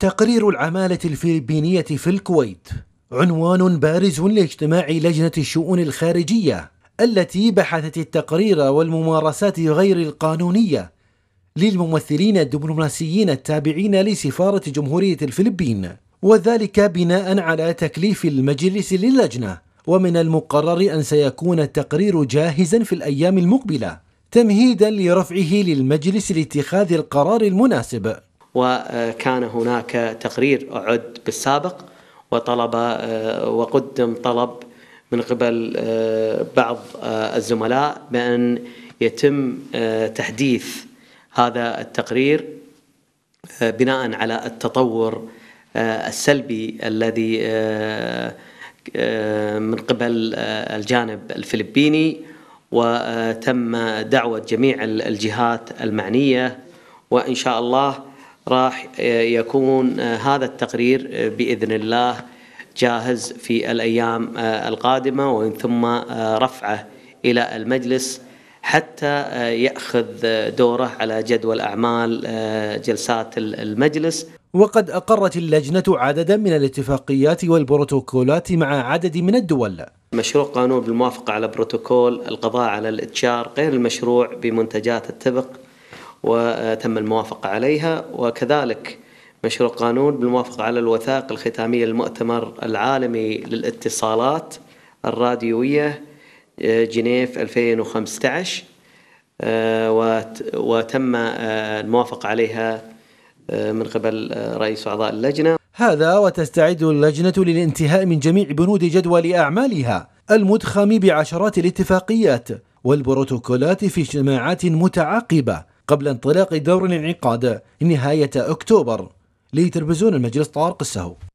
تقرير العمالة الفلبينية في الكويت عنوان بارز لاجتماع لجنة الشؤون الخارجية التي بحثت التقرير والممارسات غير القانونية للممثلين الدبلوماسيين التابعين لسفارة جمهورية الفلبين وذلك بناء على تكليف المجلس للجنة ومن المقرر أن سيكون التقرير جاهزا في الأيام المقبلة تمهيدا لرفعه للمجلس لاتخاذ القرار المناسب وكان هناك تقرير أعد بالسابق وطلب آه، وقدم طلب من قبل آه، بعض آه، الزملاء بأن يتم تحديث هذا التقرير بناء على التطور السلبي الذي من قبل الجانب الفلبيني وتم دعوة جميع الجهات المعنية وإن شاء الله راح آه، يكون آه، هذا التقرير آه، باذن الله جاهز في الايام القادمه ومن ثم رفعه الى المجلس حتى ياخذ دوره على جدول اعمال جلسات المجلس. وقد اقرت اللجنه عددا من الاتفاقيات والبروتوكولات مع عدد من الدول. مشروع قانون بالموافقه على بروتوكول القضاء على الاتشار غير المشروع بمنتجات التبغ وتم الموافقة عليها وكذلك مشروع قانون بالموافقة على الوثائق الختامية للمؤتمر العالمي للاتصالات الراديوية آه، جنيف 2015 آه، وتم آه، الموافقة عليها من قبل رئيس أعضاء اللجنة هذا وتستعد اللجنة للانتهاء من جميع بنود جدول أعمالها المدخم بعشرات الاتفاقيات والبروتوكولات في اجتماعات متعاقبة قبل انطلاق دور الانعقاد نهاية أكتوبر لتلفزيون المجلس طارق السهو